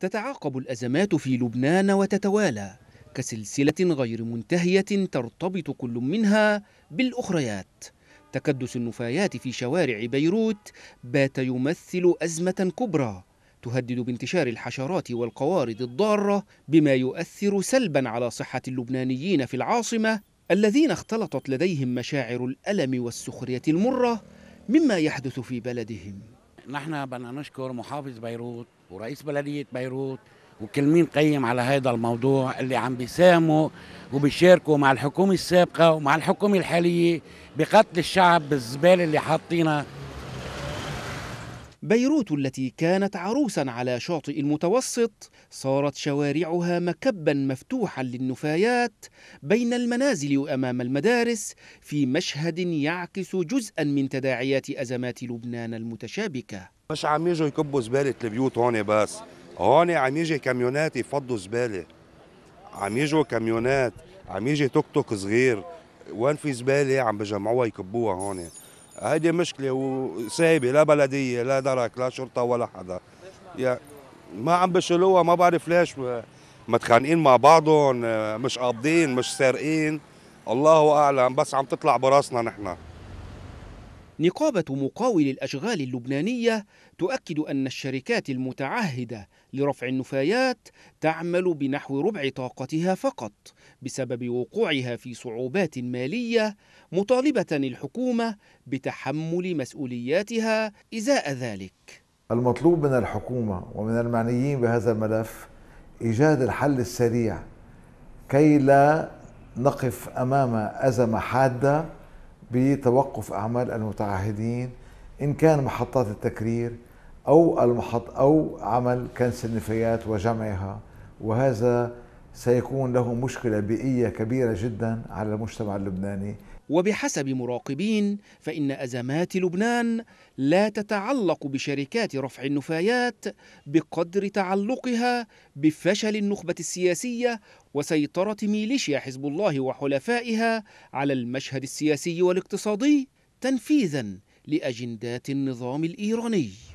تتعاقب الأزمات في لبنان وتتوالى كسلسلة غير منتهية ترتبط كل منها بالأخريات تكدس النفايات في شوارع بيروت بات يمثل أزمة كبرى تهدد بانتشار الحشرات والقوارض الضارة بما يؤثر سلبا على صحة اللبنانيين في العاصمة الذين اختلطت لديهم مشاعر الألم والسخرية المرة مما يحدث في بلدهم نحن بدنا نشكر محافظ بيروت ورئيس بلدية بيروت وكل مين قيم على هذا الموضوع اللي عم بيساهموا وبيشاركوا مع الحكومة السابقة ومع الحكومة الحالية بقتل الشعب بالزبالة اللي حاطينها بيروت التي كانت عروسا على شاطئ المتوسط صارت شوارعها مكبا مفتوحا للنفايات بين المنازل وامام المدارس في مشهد يعكس جزءا من تداعيات ازمات لبنان المتشابكه مش عم يجوا يكبوا زباله البيوت هون بس هون عم يجي كاميونات يفضوا زباله عم يجوا كاميونات عم يجي توك توك صغير وين في زباله عم بجمعوها يكبوها هون هذه مشكله وصعبه لا بلديه لا درك لا شرطه ولا حدا يا ما عم بشلوها ما بعرف ليش متخانقين مع بعضهم مش قابضين مش سارقين الله اعلم بس عم تطلع براسنا نحن نقابة مقاول الأشغال اللبنانية تؤكد أن الشركات المتعهدة لرفع النفايات تعمل بنحو ربع طاقتها فقط بسبب وقوعها في صعوبات مالية مطالبة الحكومة بتحمل مسؤولياتها إزاء ذلك. المطلوب من الحكومة ومن المعنيين بهذا الملف إيجاد الحل السريع كي لا نقف أمام أزمة حادة بتوقف أعمال المتعهدين إن كان محطات التكرير أو المحط أو عمل كنس النفايات وجمعها وهذا سيكون له مشكلة بيئية كبيرة جدا على المجتمع اللبناني وبحسب مراقبين فإن أزمات لبنان لا تتعلق بشركات رفع النفايات بقدر تعلقها بفشل النخبة السياسية وسيطرة ميليشيا حزب الله وحلفائها على المشهد السياسي والاقتصادي تنفيذا لأجندات النظام الإيراني